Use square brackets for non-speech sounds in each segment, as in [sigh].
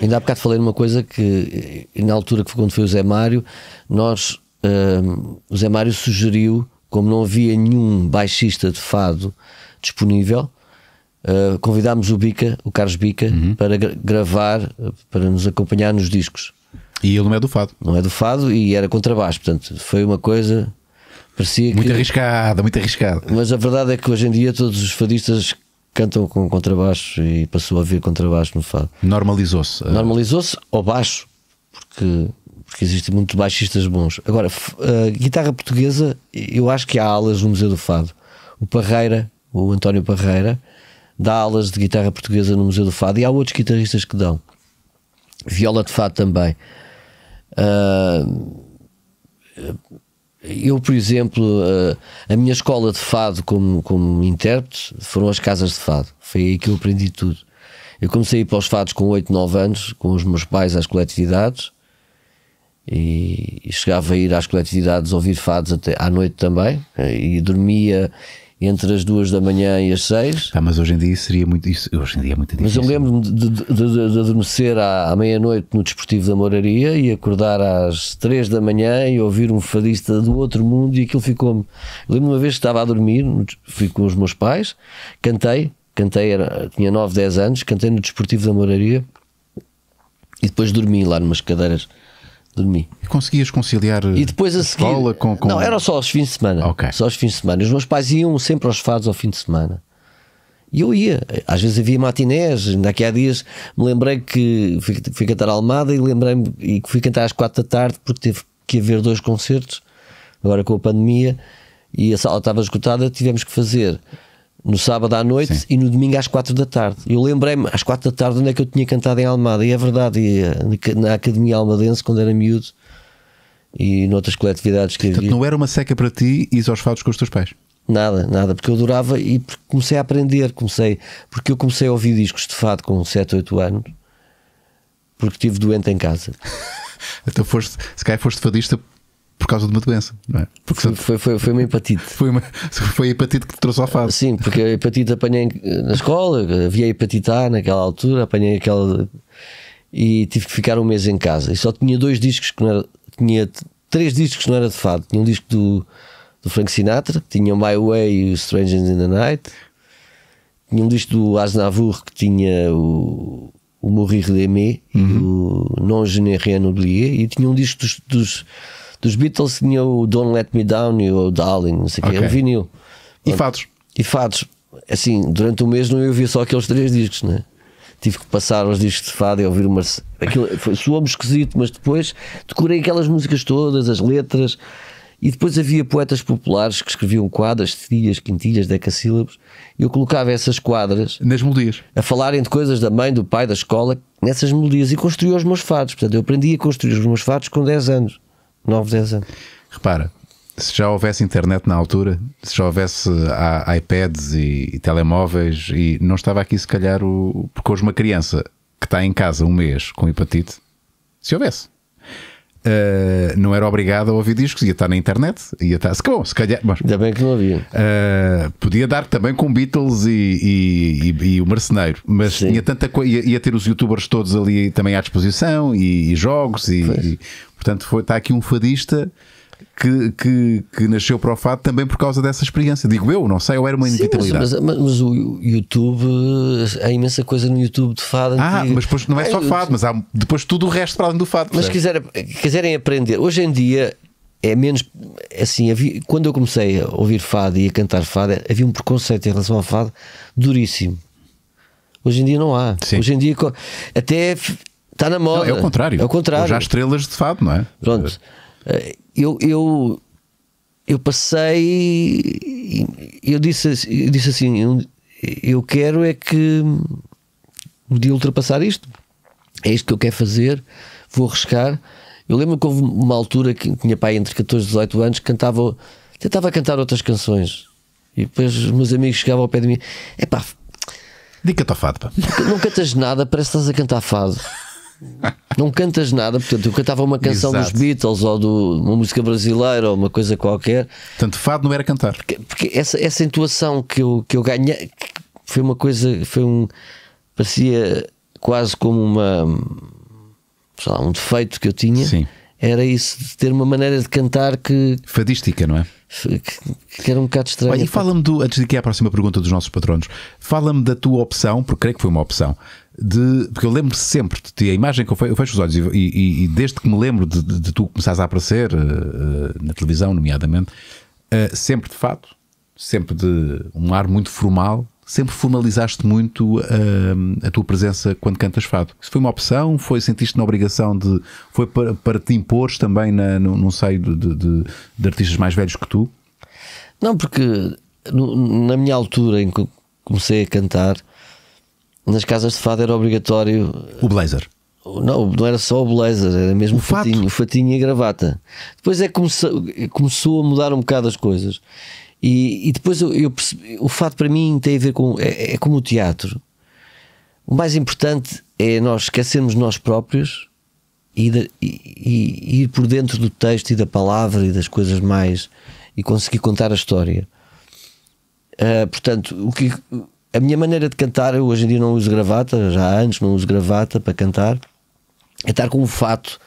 Ainda há bocado falei numa coisa que, na altura que foi quando foi o Zé Mário, nós, hum, o Zé Mário sugeriu, como não havia nenhum baixista de fado disponível, uh, convidámos o Bica, o Carlos Bica, uhum. para gravar, para nos acompanhar nos discos. E ele não é do fado. Não é do fado e era contrabaixo, portanto, foi uma coisa. Parecia muito que... arriscada, muito arriscada. Mas a verdade é que hoje em dia todos os fadistas cantam com contrabaixo e passou a ver contrabaixo no fado. Normalizou-se. Eh, Normalizou-se ao baixo, porque, porque existem muito baixistas bons. Agora, a guitarra portuguesa, eu acho que há alas no Museu do Fado. O Parreira, o António Parreira, dá aulas de guitarra portuguesa no Museu do Fado e há outros guitarristas que dão. Viola de Fado também. Uh, eu, por exemplo, eh, a, minha escola de fado como, como intérprete foram as casas de fado. Foi aí que eu aprendi tudo. Eu comecei a ir para os fados com 8, 9 anos, com os meus pais às coletividades, e, e chegava a ir às coletividades ouvir fados até à noite também, eh, e dormia entre as duas da manhã e as seis. Ah, mas hoje em dia seria muito isso. Hoje em dia é muito difícil. Mas eu lembro-me de, de, de, de, adormecer à, à meia-noite no Desportivo da Moraria e acordar às três da manhã e ouvir um fadista do outro mundo e aquilo ficou-me. Lembro-me uma vez que estava a dormir, fui com os meus pais, cantei, cantei, era, tinha 9, 10 anos, cantei no Desportivo da Moraria e depois dormi lá numas cadeiras dormi. E conseguias conciliar eh, e depois a, seguir, escola com, com, Não, era só aos fins de semana. Okay. Só aos fins de semana. Os meus pais iam sempre aos fados ao fim de semana. E eu ia. Às vezes havia matinés. Daqui há dias me lembrei que fui, fui cantar a Almada e lembrei-me e que fui cantar às quatro da tarde porque teve que haver dois concertos. Agora com a pandemia e a sala estava esgotada, tivemos que fazer no sábado à noite Sim. e no domingo às quatro da tarde. Eu lembrei-me às quatro da tarde onde é que eu tinha cantado em Almada, e é verdade, e, eh, na Academia Almadense, quando era miúdo, e noutras coletividades que Portanto, havia. não era uma seca para ti e aos fados com os teus pais? Nada, nada, porque eu adorava e comecei a aprender, comecei, porque eu comecei a ouvir discos de fado com 7, 8 anos, porque estive doente em casa. [laughs] então foste, se calhar foste fadista por causa de uma doença, não é? Porque foi, foi, foi, foi uma hepatite. Foi, uma, foi a hepatite que te trouxe ao fado. Sim, porque a hepatite apanhei na escola, havia hepatite A naquela altura, apanhei aquela e tive que ficar um mês em casa. E só tinha dois discos que não era, tinha três discos que não era de fado. Tinha um disco do, do Frank Sinatra, que tinha My Way e o Strangers in the Night. Tinha um disco do Aznavour que tinha o, o de d'Aimé uhum. e o Non Je n'ai rien oublié. E tinha um disco dos, dos dos Beatles tinha o Don't Let Me Down e o Darling, não sei o é okay. é o vinil. E fados. E fados. Assim, durante o um mês não eu ouvia só aqueles três discos, né? Tive que passar os discos de fado e ouvir uma. Aquilo, soou-me esquisito, mas depois decorei aquelas músicas todas, as letras. E depois havia poetas populares que escreviam quadras, tias, quintilhas, decassílabos. E eu colocava essas quadras. Nas melodias. A falarem de coisas da mãe, do pai, da escola, nessas melodias. E construía os meus fados. Portanto, eu aprendi a construir os meus fados com 10 anos. 9, 10 anos. Repara, se já houvesse internet na altura, se já houvesse ah, iPads e, e, telemóveis, e não estava aqui se calhar o. Porque hoje uma criança que está em casa um mês com hepatite, se houvesse, Uh, não era obrigado a ouvir discos, ia estar na internet, ia estar. Bom, se calhar. Mas, Ainda bem que não havia. Uh, podia dar também com Beatles e, e, e, e o Mercenário, mas Sim. tinha tanta coisa. Ia, ia, ter os youtubers todos ali também à disposição e, jogos, e, portanto foi, está aqui um fadista que, que, que, nasceu para o fado também por causa dessa experiência. Digo eu, não sei, eu era uma inevitabilidade. Sim, mas, mas, mas, o YouTube, há imensa coisa no YouTube de fado. Ah, antigo. mas depois não é só é, fado, mas há depois tudo o resto para além do fado. Mas quiser, quiserem aprender, hoje em dia é menos assim. Havia, quando eu comecei a ouvir fado e a cantar fado, havia um preconceito em relação ao fado duríssimo. Hoje em dia não há. Sim. Hoje em dia até está na moda. Não, é o contrário. É o contrário. Hoje há estrelas de fado, não é? Pronto. É. Eh, eu, eu, eu passei. Eu disse, eu disse assim: eu quero é que de ultrapassar isto. É isto que eu quero fazer, vou arriscar. Eu lembro que houve uma altura que tinha pai entre 14 e 18 anos que cantava, tentava cantar outras canções. E depois os meus amigos chegavam ao pé de mim: é pá, Dica-te fado, pá. Não cantas nada, parece que estás a cantar fado. Não cantas nada, portanto, eu cantava uma canção Exato. dos Beatles ou de uma música brasileira ou uma coisa qualquer. Portanto, fado não era cantar. Porque, porque essa, essa intuação que eu, que eu ganhei foi uma coisa, foi um. parecia quase como uma. sei lá, um defeito que eu tinha. Sim. Era isso, de ter uma maneira de cantar que. Fadística, não é? Que, que era um bocado estranho. Olha, e fala-me do. antes de que é a próxima pergunta dos nossos patronos, fala-me da tua opção, porque creio que foi uma opção de. Porque eu lembro sempre de ti, a imagem que eu fecho, eu os olhos, e, e, e, desde que me lembro de, de, de tu começares a aparecer uh, na televisão, nomeadamente, uh, sempre de fato, sempre de um ar muito formal, sempre formalizaste muito uh, a tua presença quando cantas fado. Isso foi uma opção? Foi sentiste na obrigação de foi para, para te impor também na, no, no seio de, de, de, artistas mais velhos que tu? Não, porque no, na minha altura em que comecei a cantar nas casas de fado era obrigatório. O blazer. Não, não era só o blazer, era mesmo o, fatinho, fatinho e a gravata. Depois é que começou, começou a mudar um bocado as coisas. E, e depois eu, eu percebi, o fato para mim tem a ver com. É, é como o teatro. O mais importante é nós esquecermos nós próprios e, de, e, e, ir por dentro do texto e da palavra e das coisas mais e conseguir contar a história. Uh, portanto, o que a minha maneira de cantar, eu hoje em dia não uso gravata, já há anos não uso gravata para cantar, é estar com um fato.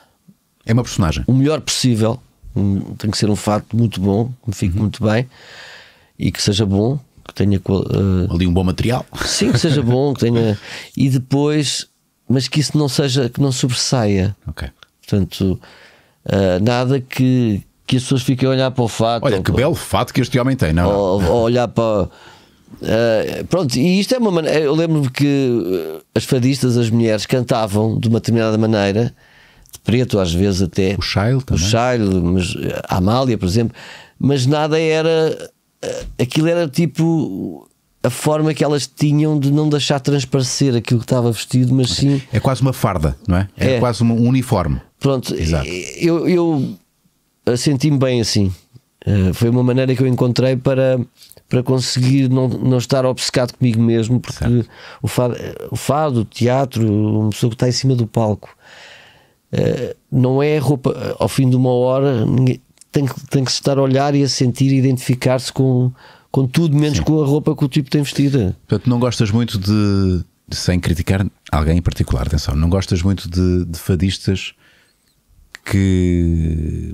É uma personagem. O melhor possível. Um, tem que ser um fato muito bom, que me fique uhum. muito bem e que seja bom, que tenha. Uh, Ali um bom material. Sim, que seja bom, que tenha. e depois. Mas que isso não seja. que não sobressaia. Ok. Portanto, uh, nada que, que as pessoas fiquem a olhar para o fato. Olha, que para, belo fato que este homem tem, não é? Ou, ou olhar para Uh, pronto, e isto é uma maneira. Eu lembro-me que ah, as fadistas, as mulheres, cantavam de uma determinada maneira, de preto às vezes até. O Child também. O Child, mas, ah, a Amália, por exemplo. Mas nada era. Aquilo era tipo a forma que elas tinham de não deixar transparecer aquilo que estava vestido, mas sim. É quase uma farda, não é? É, é. quase um uniforme. Pronto, Exato. eu, eu senti-me bem assim. Uh, foi uma maneira que eu encontrei para para conseguir não, não estar obcecado comigo mesmo, porque o fado, o fado, o teatro, uma pessoa que está em cima do palco, eh, não é roupa. Eh, ao fim de uma hora, tem, que, tem que estar a olhar e a sentir e identificar-se com, com tudo, menos Sim. com a roupa que o tipo tem vestida. Portanto, não gostas muito de. Sem criticar alguém em particular, atenção, não gostas muito de, de fadistas que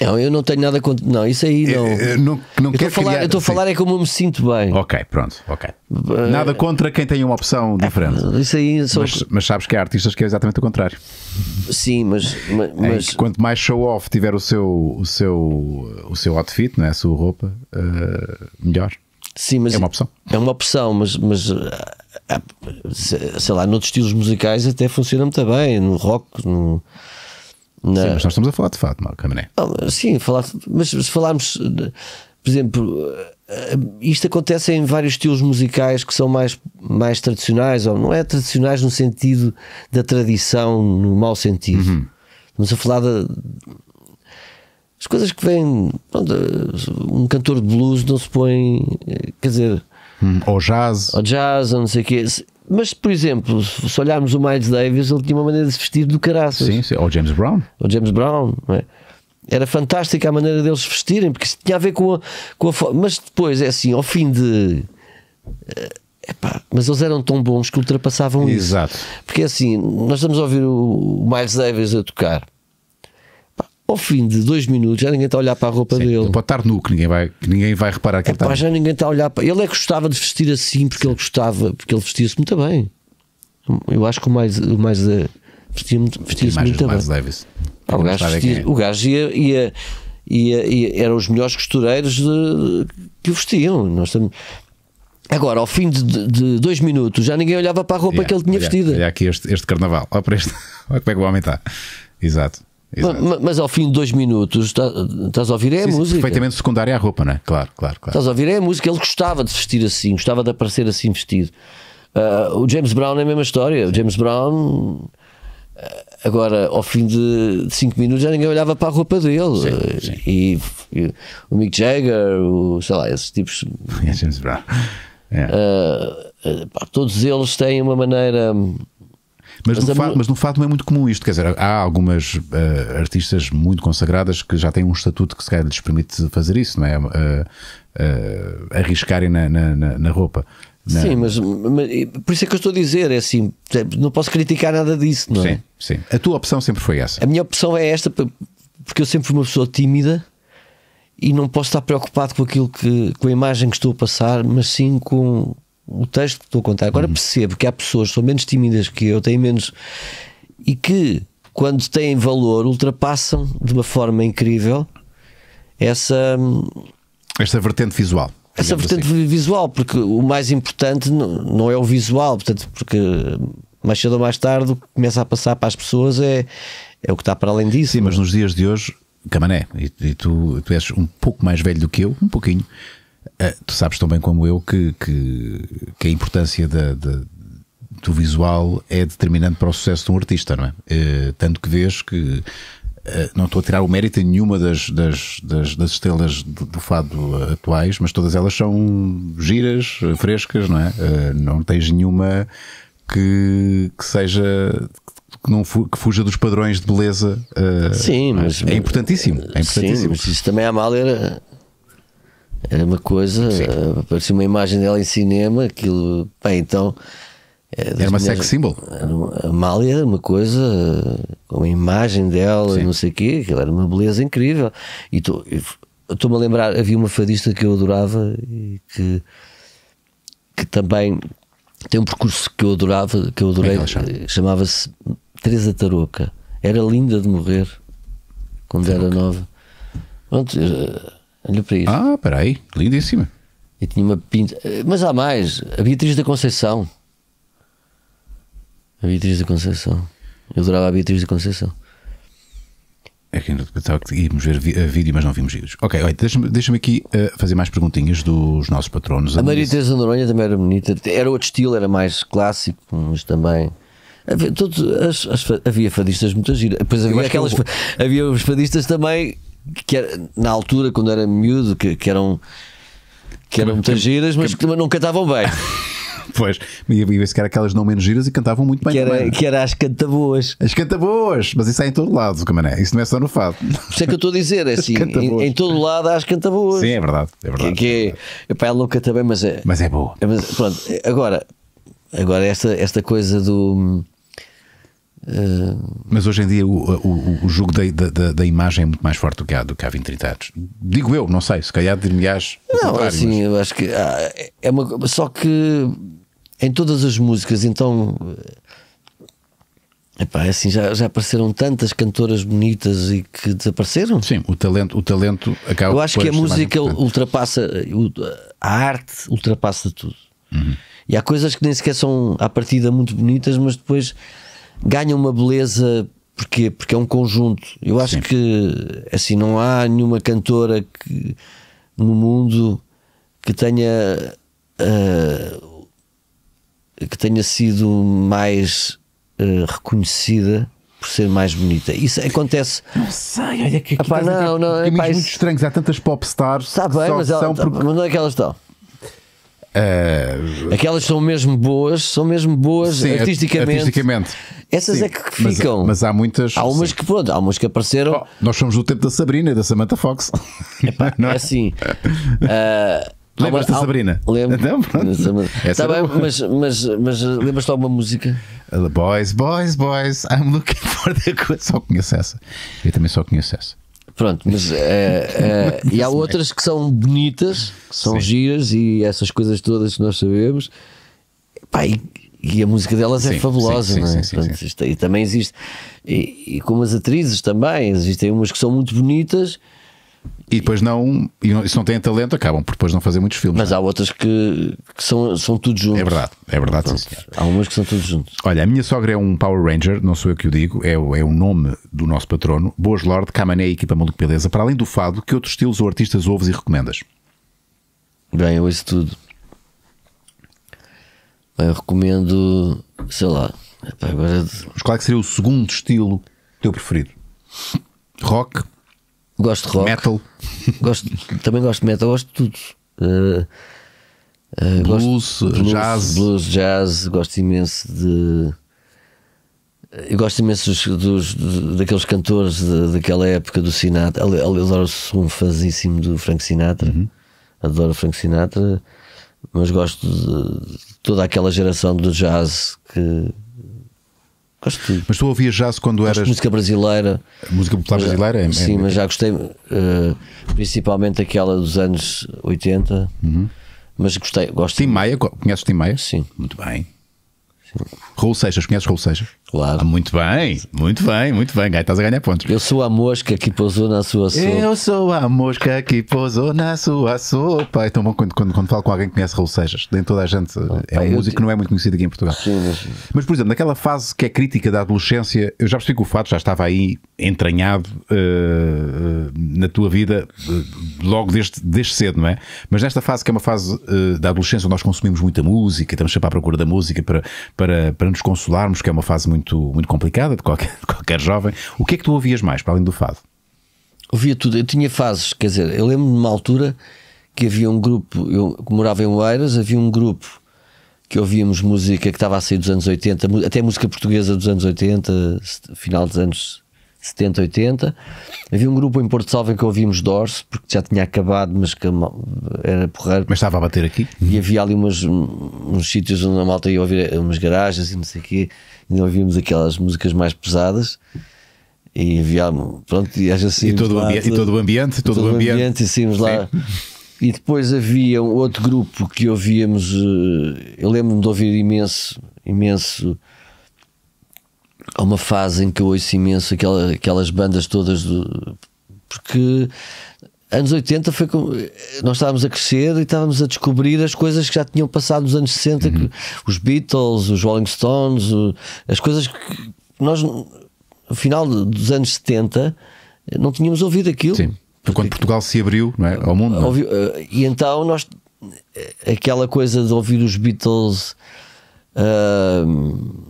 não, eu não tenho nada contra. Não, isso aí não. Eu, eu não, não eu criar, estou a falar é como eu me sinto bem. Ok, pronto, ok. Eh, nada contra quem tem uma opção é, diferente. Isso aí só... mas, mas, sabes que há artistas que é exatamente o contrário. Sim, mas. mas, mas... quanto mais show-off tiver o seu, o, seu, o seu outfit, né, a sua roupa, uh, melhor. Sim, mas é uma opção. É uma opção, mas, mas eh, sei lá, noutros estilos musicais até funciona muito bem. No rock, no na... Sim, mas nós estamos a falar de fato, mal Caminé. Sim, falar, mas se falarmos, por exemplo, eh, isto acontece em vários estilos musicais que são mais, mais tradicionais, ou não é tradicionais no sentido da tradição, no mau sentido. Uhum. Estamos a falar de, as coisas que vêm. Pronto, eh, um cantor de blues não se põe. Eh, quer dizer. Hum, ou jazz. Ou jazz, ou não sei o quê. Mas, por exemplo, se olharmos o Miles Davis, ele tinha uma maneira de se vestir do caraças. Sim, sim. ou James Brown. Ou James Brown, é? Era fantástica a maneira deles vestirem, porque isso tinha a ver com a, com a. Mas depois, é assim, ao fim de. Eh, epá, mas eles eram tão bons que ultrapassavam Exato. isso. Exato. Porque é assim, nós estamos a ouvir o Miles Davis a tocar. Ao fim de dois minutos já ninguém está a olhar para a roupa Sim, dele. Pode estar nu, que ninguém vai, que ninguém vai reparar que é, ele está. Já ninguém está a olhar para. Ele é que gostava de vestir assim porque ele gostava, porque ele vestia-se muito bem. Eu acho que o mais. O mais eh, vestia-se muito, vestia muito bem. Davis. Ah, o, gajo vestia, é. o gajo ia, ia, ia, ia, eram os melhores costureiros de, que o vestiam. Nós Agora, ao fim de, de, dois minutos, já ninguém olhava para a roupa yeah, que ele tinha yeah, vestida. Olha aqui este, este carnaval. Olha para este. [laughs] Olha como é que o homem Exato. Mas, mas, ao fim de dois minutos estás, a ouvir é a sim, música. perfeitamente secundária a roupa, não é? Claro, claro, claro. Estás a ouvir é a música. Ele gostava de vestir assim, gostava de aparecer assim vestido. Uh, o James Brown é a mesma história. O James Brown, ah, agora ao fim de cinco minutos, já ninguém olhava para a roupa dele. Sim, sim. E, e, o Mick Jagger, o, sei lá, esses tipos. [laughs] É James Brown. Yeah. É. uh, ah, pá, todos eles têm uma maneira mas, mas, no, fa mas no fado não é muito comum isto. Quer dizer, há algumas uh, artistas muito consagradas que já têm um estatuto que se calhar lhes permite fazer isso, não é? Uh, uh, arriscarem na, na, na, na roupa. Não. É? Sim, mas, mas, por isso é que eu estou a dizer, é assim, não posso criticar nada disso, não é? Sim, sim. A tua opção sempre foi essa. A minha opção é esta, porque eu sempre fui uma pessoa tímida e não posso estar preocupado com aquilo que, com a imagem que estou a passar, mas sim com, o texto que estou a contar. Agora uhum. percebo que há pessoas que são menos tímidas que eu, têm menos. e que, quando têm valor, ultrapassam de uma forma incrível essa. Hum, Esta vertente visual. Essa vertente assim. visual, porque o mais importante não é o visual, portanto, porque mais cedo ou mais tarde o que começa a passar para as pessoas é, é o que está para além disso. Sim, mas nos dias de hoje, Camané, e, e tu, tu és um pouco mais velho do que eu, um pouquinho, eh, tu sabes tão bem como eu que, que, que a importância da, da, do visual é determinante para o sucesso de um artista, não é? Uh, tanto que vês que uh, não estou a tirar o mérito em nenhuma das, das, das, das estrelas do, fado atuais, mas todas elas são giras, frescas, não é? Uh, não tens nenhuma que, que seja que, não que fuja dos padrões de beleza. Sim, mas é importantíssimo. É importantíssimo. Sim, mas isso também é a Era, era é uma coisa, eh, parecia uma imagem dela em cinema, aquilo. Bem, então. Era, eh, era uma minhas, sex symbol. Uma, a Mália era uma coisa, eh, com a imagem dela, Sim. não sei o quê, aquilo era uma beleza incrível. E estou-me a lembrar, havia uma fadista que eu adorava e que, que também tem um percurso que eu adorava, que eu é adorei, chamava-se Teresa Tarouca. Era linda de morrer quando Tarouca. era nova. Pronto. Olhou para isso. Ah, peraí, lindíssima. E tinha uma pinta. Eh, mas há mais. A Beatriz da Conceição. A Beatriz da Conceição. Eu adorava a Beatriz da Conceição. É que ainda pensava que íamos ver a eh, vídeo, mas não vimos vídeos. Ok, deixa-me deixa aqui uh, fazer mais perguntinhas dos nossos patronos. A Maria Teresa Noronha também era bonita. Era outro estilo, era mais clássico, mas também. Havia, todos, as, as, havia fadistas muito giras. Depois havia, aquelas, havia os fadistas também que era, na altura, quando era miúdo, que, que eram, que eram é muitas giras, mas que não cantavam bem. [laughs] Pois, ia ver se que era aquelas não menos giras e cantavam muito bem. Que era, que era as cantaboas. As cantaboas, mas isso é em todo lado, Camané. Isso não é só no fado. Isso é que eu estou a dizer, é [laughs] assim, em, em, todo lado há as cantaboas. Sim, é verdade. É verdade. Que, é que pá, é louca também, mas é. Mas é boa. É, mas, pronto, agora, agora esta, esta coisa do. Mas hoje em dia o, o, o jogo da, da, da, imagem é muito mais forte do que há, do que há 20, 30 anos. Digo eu, não sei, se calhar dir me Não, assim, mas... eu acho que ah, é uma Só que em todas as músicas, então. Eh, epá, é assim, já, já apareceram tantas cantoras bonitas e que desapareceram? Sim, o talento, o talento acaba Eu acho que a música ultrapassa, eh, a arte ultrapassa tudo. Uhum. E há coisas que nem sequer são, à partida, muito bonitas, mas depois ganha uma beleza porque porque é um conjunto. Eu acho Sim. que assim não há nenhuma cantora que no mundo que tenha uh, que tenha sido mais uh, reconhecida por ser mais bonita. Isso acontece. Não sei, olha que aqui ah, não, não, é caminhos pá, muito estranho Há tantas popstars. Está bem, mas, ela, porque... mas onde é que elas estão? Uh, Aquelas são mesmo boas, são mesmo boas sim, artisticamente. artisticamente. Essas sim, é que ficam. Mas, mas, há muitas. Há umas que pronto, há umas que apareceram. Oh, nós somos do tempo da Sabrina e da Samantha Fox. Epá, [laughs] é? é assim. Uh, Lembras-te da Sabrina? Lembro. Então, bem, mas, mas, mas lembras-te alguma música? Boys, boys, boys, I'm looking for the Só conheço essa. Eu também só conheço essa. Pronto, mas é, é, e há outras que são bonitas, que são Sim. giras e essas coisas todas que nós sabemos. Pá, e, e a música delas é sim, é fabulosa, sim, não é? Sim, Portanto, isto, e também existe, e, e, como as atrizes também, existem umas que são muito bonitas e depois não, e não, se não têm talento, acabam por depois não fazer muitos filmes. Mas não. É? há outras que, que, são, são tudo juntos. É verdade, é verdade. sim, há umas que são tudo juntos. Olha, a minha sogra é um Power Ranger, não sou eu que o digo, é, é o nome do nosso patrono, Boas Lorde, Camané e Equipa Maluco Beleza, para além do fado, que outros estilos ou artistas ouves e recomendas? Bem, eu ouço tudo. eu recomendo, sei lá, agora... Mas qual é que seria o segundo estilo teu preferido? Rock? Gosto de rock. Metal. [laughs] Gosto, também gosto de metal, gosto de tudo. Uh, uh, blues, blues, jazz. Blues, jazz, gosto imenso de. Eu gosto imenso dos, dos daqueles cantores de, daquela época do Sinatra. Ali, adoro um fazíssimo do Frank Sinatra. Uhum. Adoro Frank Sinatra, mas gosto de, de toda aquela geração do jazz que, Gosto de tudo. Mas tu ouvias jazz quando Gosto eras. Música brasileira. Música popular mas, brasileira? É, é sim, é... mas já gostei, uh, principalmente aquela dos anos 80. Uhum. Mas gostei. Gosto Tim Maia, conheces Tim Maia? Sim. Muito bem. Raul Seixas, conheces Raul Seixas? Claro. Ah, muito bem, muito bem, muito bem. Gai, estás a ganhar pontos. Eu sou a mosca que pousou na sua sopa. Eu sou a mosca que pousou na sua sopa. Então, bom, quando, quando, quando falo com alguém que conhece Raul Seixas, nem toda a gente. Ah, é pai, um músico te... que não é muito conhecido aqui em Portugal. Sim, mas... mas, por exemplo, naquela fase que é crítica da adolescência, eu já percebi que o fato já estava aí entranhado uh, na tua vida uh, logo desde, desde cedo, não é? Mas nesta fase que é uma fase uh, da adolescência onde nós consumimos muita música, estamos sempre à procura da música para, para, para nos consolarmos, que é uma fase muito, muito complicada de qualquer, de qualquer jovem, o que é que tu ouvias mais para além do fado? Ouvia tudo, eu tinha fases, quer dizer, eu lembro-me de uma altura que havia um grupo, eu morava em Oeiras, havia um grupo que ouvíamos música que estava a sair dos anos 80, até música portuguesa dos anos 80, final dos anos 70, 80. Havia um grupo em Porto Salvo em que ouvimos Doors, porque já tinha acabado, mas que era porreiro. Mas estava a bater aqui. E havia ali umas, uns sítios onde a malta ia ouvir, eh, umas garagens e não sei o quê, e ouvíamos aquelas músicas mais pesadas. E havia, pronto, e às e todo, lá, e todo o ambiente, todo, todo o ambiente. ambiente e saímos lá. E depois havia um outro grupo que ouvíamos, eh, eu lembro-me de ouvir imenso, imenso há uma fase em que eu ouço imenso aquelas, aquelas bandas todas do, porque anos 80 foi nós estávamos a crescer e estávamos a descobrir as coisas que já tinham passado nos anos 60, uhum. que, os Beatles, os Rolling Stones, o, as coisas que nós no final dos anos 70 não tínhamos ouvido aquilo. Sim. Porque, quando Portugal se abriu não é? ao mundo. É? Ouvi, eh, e então nós eh, aquela coisa de ouvir os Beatles. Uh,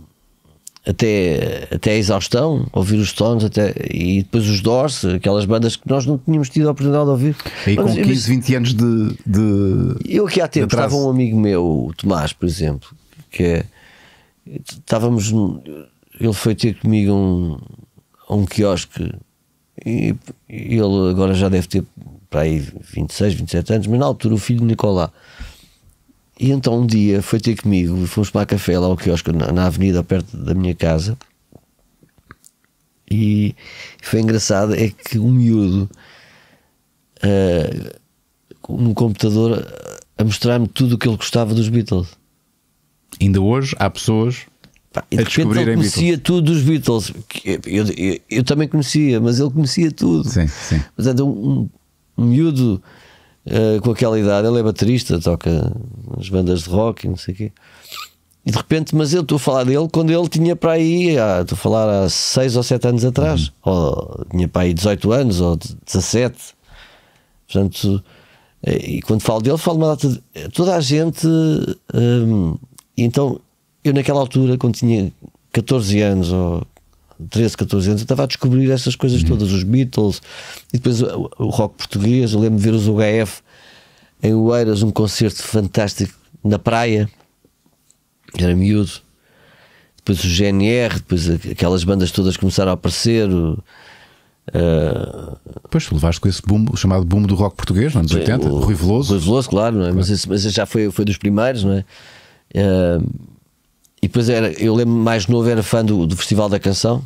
até, até a exaustão, ouvir os Stones até, e depois os Doors, aquelas bandas que nós não tínhamos tido a oportunidade de ouvir. E com 15, mas, 20 anos de, de, Eu aqui há tempo estava um amigo meu, o Tomás, por exemplo, que é, estávamos. Ele foi ter comigo um, um quiosque e, e ele agora já deve ter para aí 26, 27 anos, mas na altura o filho de Nicolau e então um dia foi ter comigo, fomos para café lá ao quiosque, na, na avenida perto da minha casa. E foi engraçado é que um miúdo uh, no computador a mostrar-me tudo o que ele gostava dos Beatles. Ainda hoje há pessoas Pá, e de ele conhecia Beatles. tudo dos Beatles. Eu, eu, eu, também conhecia, mas ele conhecia tudo. Sim, sim. Portanto, é um, um miúdo uh, com aquela idade. Ele é baterista, toca as bandas de rock e não sei o quê. E de repente, mas eu estou a falar dele quando ele tinha para aí, estou a falar há 6 ou 7 anos atrás, uhum. ou tinha para aí 18 anos ou 17. Portanto, eh, e quando falo dele, falo de uma data de, eh, toda a gente. Hum, então, eu naquela altura, quando tinha 14 anos ou 13, 14 anos, eu estava a descobrir essas coisas uhum. todas, os Beatles, e depois o, o rock português. Eu lembro de ver os UHF em Oeiras, um concerto fantástico na praia, era miúdo. Depois o GNR, depois aquelas bandas todas começaram a aparecer. O, Uh... Pois, levaste com esse boom, chamado boom do rock português, anos 80, o, Rui Veloso. Rui Veloso, claro, não é? Claro. Mas, esse, mas esse já foi, foi dos primeiros, não é? Ah, e depois era, eu lembro mais novo, era fã do, do Festival da Canção.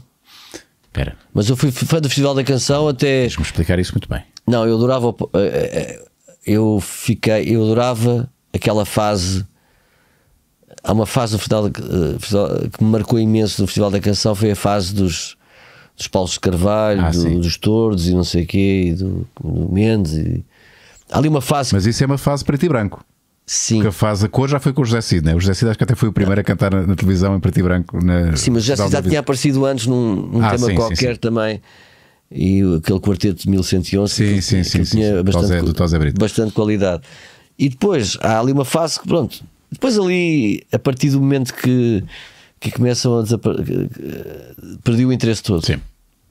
Pera. Mas eu fui fã do Festival da Canção até. Deixa-me explicar isso muito bem. Não, eu adorava. Eh, eh, eu fiquei. Eu adorava aquela fase. Há uma fase do eh, Festival que me marcou imenso do Festival da Canção foi a fase dos, dos Paulos de Carvalho, ah, do, dos Tordos e não sei o quê, do, do Mendes. E... Há ali uma fase. Mas isso é uma fase preto e branco. Sim. Porque faz a cor já foi com o José Cid, né? O José Cid acho que até foi o primeiro a cantar na, na televisão em preto e branco. Na, sim, mas o José Cid já tinha aparecido antes num, num ah, tema sim, qualquer sim, também. E aquele quarteto de 1111 sim, que, sim, que sim, tinha bastante, Tose, bastante qualidade. E depois há ali uma fase que, pronto, depois ali, a partir do momento que, que começam a desaparecer, perdi o interesse todo. Sim,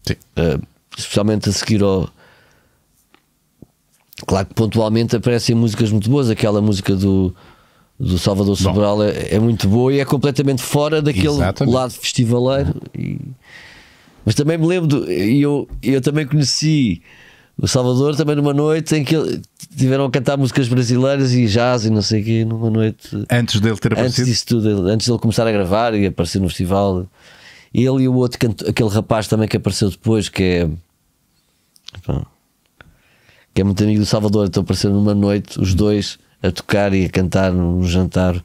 sim. Uh, especialmente a seguir ao Claro que pontualmente aparecem músicas muito boas, aquela música do, do Salvador Sobral é, é, muito boa e é completamente fora daquele Exatamente. lado festivaleiro. E... Mas também me lembro, e eu, eu também conheci o Salvador também numa noite em que ele, tiveram a cantar músicas brasileiras e jazz e não sei o quê, numa noite. Antes dele ter aparecido? Antes disso tudo, antes dele começar a gravar e aparecer no festival. Ele e o outro, aquele rapaz também que apareceu depois, que é que é muito amigo do Salvador, então apareceram numa noite os dois a tocar e a cantar num jantar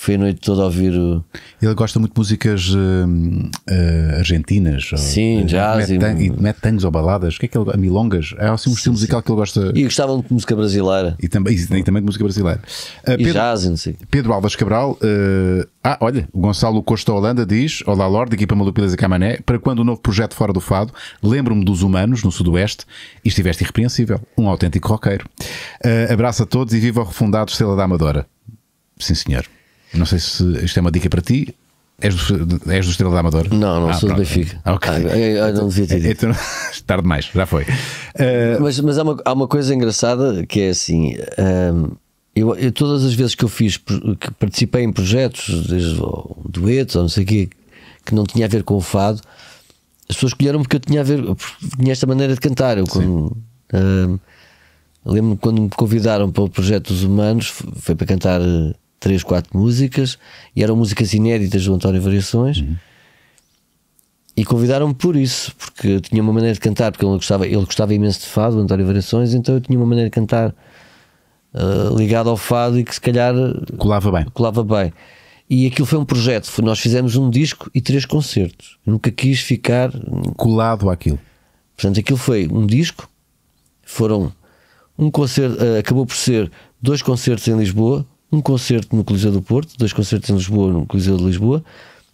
foi a noite toda a ouvir o... Ele gosta muito de músicas uh, uh, argentinas. Sim, ou, eh, jazz. Mete, e, mete tangos ou baladas. O que é que ele... Milongas. É assim um estilo musical sim. que ele gosta. E gostava muito de música brasileira. E também, e, e também de música brasileira. Uh, Pedro, jazz, não sei. Pedro Alves Cabral. ah, olha, o Gonçalo Costa Holanda diz, Olá Lorde, equipa Malupilas e Camané, para quando o novo projeto Fora do Fado, lembro-me dos humanos no Sudoeste e estiveste irrepreensível. Um autêntico roqueiro. abraço a todos e viva o refundado Estrela da Amadora. Sim, senhor. Não sei se isto é uma dica para ti. És do, és do Estrela da Amadora? Não, não, ah, sou pronto. do Benfica. Ah, ah Eu não então, devia ter é, dito. Então, [laughs] tarde demais, já foi. Uh... [laughs] Mas, mas há, uma, há uma coisa engraçada que é assim: hum, eu, eu, todas as vezes que eu fiz, que participei em projetos, desde duetos ou não sei o quê, que não tinha a ver com o fado, as pessoas escolheram porque eu tinha a ver, tinha esta maneira de cantar. Eu, hum, lembro-me quando me convidaram para o projeto dos humanos, foi para cantar. Uh, três, quatro músicas e eram músicas inéditas do António Variações. Uhum. E convidaram-me por isso, porque eu tinha uma maneira de cantar, porque ele gostava, ele gostava imenso de fado, o António Variações, então eu tinha uma maneira de cantar uh, ah, ligada ao fado e que se calhar colava bem. colava bem. E aquilo foi um projeto, nós fizemos um disco e três concertos. Eu nunca quis ficar colado àquilo. Portanto, aquilo foi um disco, foram um concerto, uh, acabou por ser dois concertos em Lisboa, um concerto no Coliseu do Porto, dois concertos em Lisboa, no Coliseu de Lisboa,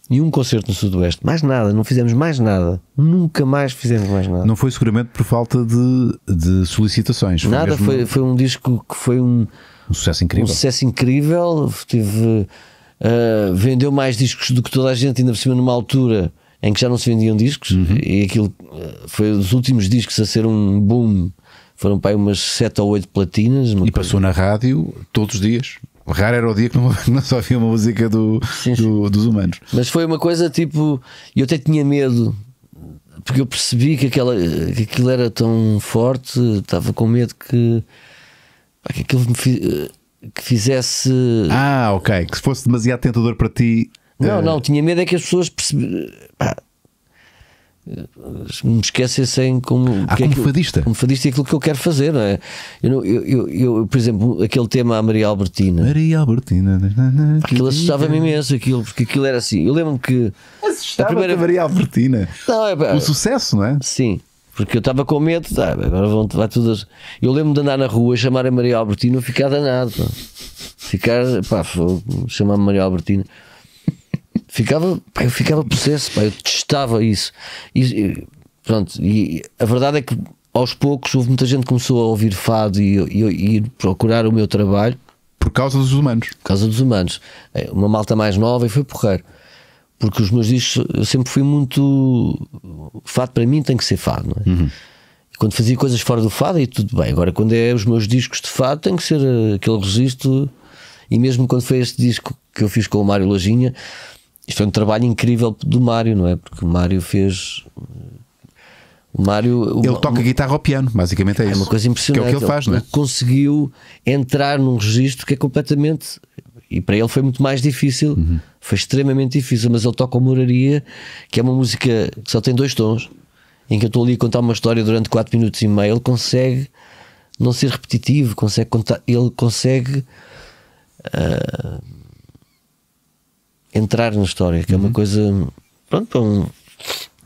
e um concerto no Sudoeste. Mais nada, não fizemos mais nada. Nunca mais fizemos mais nada. Não foi seguramente por falta de, de solicitações. Foi nada, mesmo... foi, foi um disco que foi um, um sucesso incrível. Um sucesso incrível. Tive uh, ah, vendeu mais discos do que toda a gente, ainda por cima numa altura em que já não se vendiam discos. Uhum. E aquilo ah, foi os últimos discos a ser um boom. Foram para aí umas 7 ou 8 platinas. E coisa. passou na rádio todos os dias. Raro era o dia que não, [laughs] não só havia uma música do, do, dos humanos. Mas foi uma coisa tipo. Eu até tinha medo, porque eu percebi que, aquela, que aquilo era tão forte, estava com medo que. que aquilo fi, que fizesse. Ah, ok. Que se fosse demasiado tentador para ti. Não, é... não, tinha medo é que as pessoas percebessem me sem como, ah, é como, é fadista. Como fadista aquilo que eu quero fazer, não é? Eu, eu, eu, por exemplo, aquele tema a Maria Albertina. Maria Albertina. Aquilo assustava-me imenso, aquilo, porque aquilo era assim. Eu lembro-me que. Assustava a primeira... a Maria Albertina. Não, é, o sucesso, não é? Sim. Porque eu estava com medo, tá, agora vão, vai tudo. A... Eu lembro de andar na rua, chamar a Maria Albertina, ficar danado. Ficar, pá, chamar-me Maria Albertina ficava, pá, eu ficava possesso, pá, eu testava isso. E, pronto, e a verdade é que aos poucos houve muita gente que começou a ouvir fado e, e, e procurar o meu trabalho. Por causa dos humanos. Por causa dos humanos. É, uma malta mais nova e foi porreiro. Porque os meus discos, eu sempre fui muito. Fado para mim tem que ser fado, não é? Uhum. Quando fazia coisas fora do fado, aí tudo bem. Agora, quando é os meus discos de fado, tem que ser eh, aquele registro. E mesmo quando foi este disco que eu fiz com o Mário Lojinha, isto é um trabalho incrível do Mário, não é? Porque o Mário fez. O Mário. Ele toca toca guitarra ao piano, basicamente é, é isso. É uma coisa impressionante. Que é o que ele faz, ele, não é? Conseguiu entrar num registro que é completamente. E para ele foi muito mais difícil, uhum. foi extremamente difícil. Mas ele toca o Moraria, que é uma música que só tem dois tons, em que eu estou ali a contar uma história durante 4 minutos e meio. Ele consegue não ser repetitivo, consegue contar. Ele consegue. Uh, entrar na história, que uhum. é uma uhum. coisa. Pronto, para um,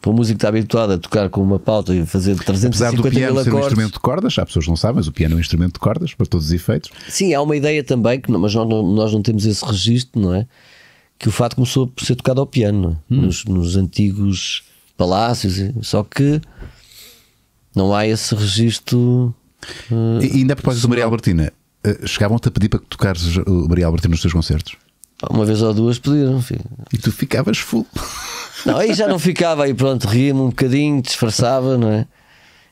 para um músico que está habituado a tocar com uma pauta e fazer 350 mil acordes. Apesar do piano ser um instrumento de cordas, há pessoas que não sabem, mas o piano é um instrumento de cordas, para todos os efeitos. Sim, há uma ideia também, que, mas nós não, nós não temos esse registro, não é? Que o fato começou por ser tocado ao piano, é? hum. nos, nos, antigos palácios, só que não há esse registro. Uh, e ainda a propósito do eh, Maria Albertina, eh, chegavam-te a pedir para que tocares o Maria Albertina nos teus concertos? uma vez ou duas pediram. E tu ficavas full. Não, aí já não ficava, aí pronto, ria-me um bocadinho, disfarçava, não é?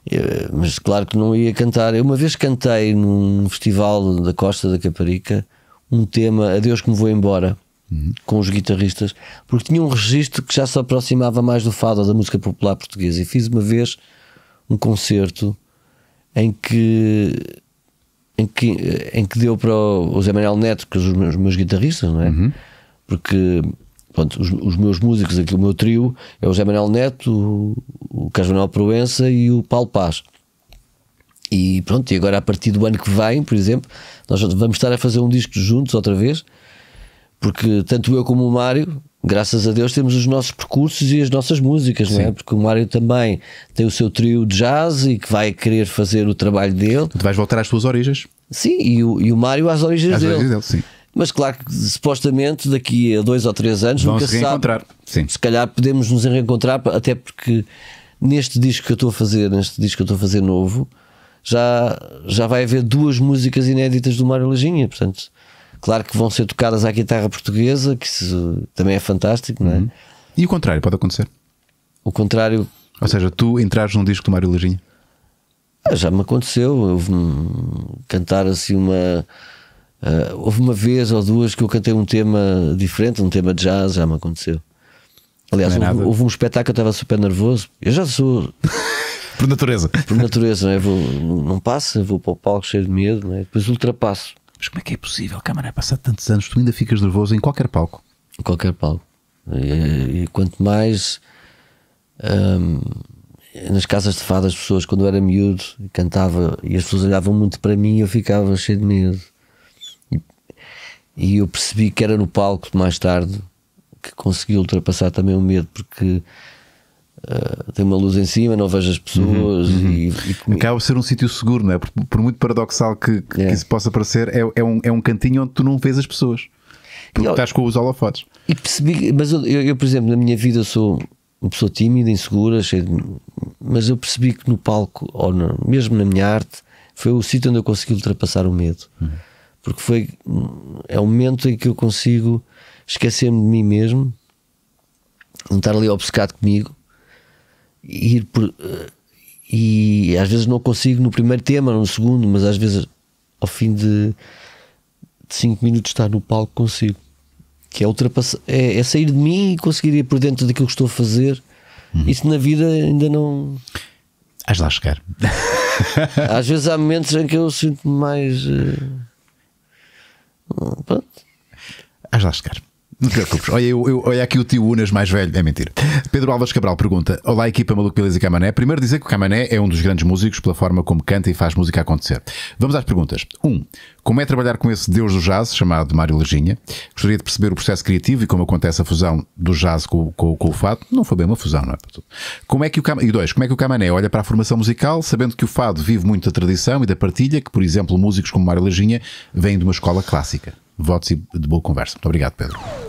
Eu, mas claro que não ia cantar. Eu uma vez cantei num festival da Costa da Caparica um tema Adeus que me vou embora uhum. com os guitarristas, porque tinha um registro que já se aproximava mais do fado da música popular portuguesa. E fiz uma vez um concerto em que em que, em que deu para o José Manuel Neto, que são os meus, os meus guitarristas, não é? Uhum. Porque pronto, os, os, meus músicos, aqui o meu trio, é o José Manuel Neto, o, o Carlos Manuel Proença e o Paulo Paz. E pronto, e agora a partir do ano que vem, por exemplo, nós vamos estar a fazer um disco juntos outra vez porque tanto eu como o Mário, graças a Deus, temos os nossos percursos e as nossas músicas, não é? Porque o Mário também tem o seu trio de jazz e que vai querer fazer o trabalho dele. Tu vais voltar às tuas origens. Sim, e o, e o Mário às origens às dele. Origens dele sim. Mas claro que supostamente daqui a dois ou três anos Vão nunca se reencontrar. Sabe, sim. Se calhar podemos nos reencontrar, até porque neste disco que eu estou a fazer, neste disco que eu estou a fazer novo, já, já vai haver duas músicas inéditas do Mário Leginha, portanto. Claro que vão ser tocadas à guitarra portuguesa, que isso também é fantástico, não é? Uhum. E o contrário pode acontecer? O contrário. Ou seja, tu entrares num disco do Mário Leginho? Ah, já me aconteceu. Houve cantar assim uma. Uh, houve uma vez ou duas que eu cantei um tema diferente, um tema de jazz, já me aconteceu. Aliás, é houve, houve, um espetáculo que eu estava super nervoso. Eu já sou. [laughs] Por natureza. Por natureza, não é? Vou, não passa, vou para o palco cheio de medo, não é? depois ultrapasso. Mas como é que é possível, Câmara, passar tantos anos, tu ainda ficas nervoso em qualquer palco? Em qualquer palco. E, e quanto mais hum, nas casas de fadas, as pessoas, quando eu era miúdo, cantava e as pessoas olhavam muito para mim, eu ficava cheio de medo. E, e eu percebi que era no palco mais tarde que consegui ultrapassar também o medo, porque ah, tem uma luz em cima, não vejo as uhum, pessoas uhum, e, uhum. e acaba por ser um sítio seguro, não é? Por, por muito paradoxal que, que, é. que, isso possa parecer, é, é, um, é um cantinho onde tu não vês as pessoas porque eu, estás com os holofotes. E percebi, mas eu, eu, eu, por exemplo, na minha vida sou uma pessoa tímida, insegura, cheia de, mas eu percebi que no palco, ou no, mesmo na minha arte, foi o sítio onde eu consegui ultrapassar o medo, uhum. porque foi é o momento em que eu consigo esquecer-me de mim mesmo, não estar ali obcecado comigo ir por. Eh, e às vezes não consigo no primeiro tema, no segundo, mas às vezes ao fim de 5 minutos estar no palco consigo. Que é, ultrapassar, é, é, sair de mim e conseguir ir por dentro daquilo que estou a fazer. Uhum. Isso na vida ainda não. Hás lá chegar. [laughs] às vezes há momentos em que eu sinto mais. Uh... Pronto. Hás lá chegar. Não te preocupes. Olha, eu, eu, olha aqui o tio Unas mais velho. É mentira. Pedro Alves Cabral pergunta: Olá, equipa maluco Beleza e Camané. Primeiro dizer que o Camané é um dos grandes músicos pela forma como canta e faz música acontecer. Vamos às perguntas. 1. Um, como é trabalhar com esse deus do jazz, chamado Mário Leginha? Gostaria de perceber o processo criativo e como acontece a fusão do jazz com, com, com o fado. Não foi bem uma fusão, não é? Como é que o Cam... E dois, como é que o Camané olha para a formação musical, sabendo que o fado vive muito da tradição e da partilha, que, por exemplo, músicos como Mário Leginha vêm de uma escola clássica? Votos e de boa conversa. Muito obrigado, Pedro.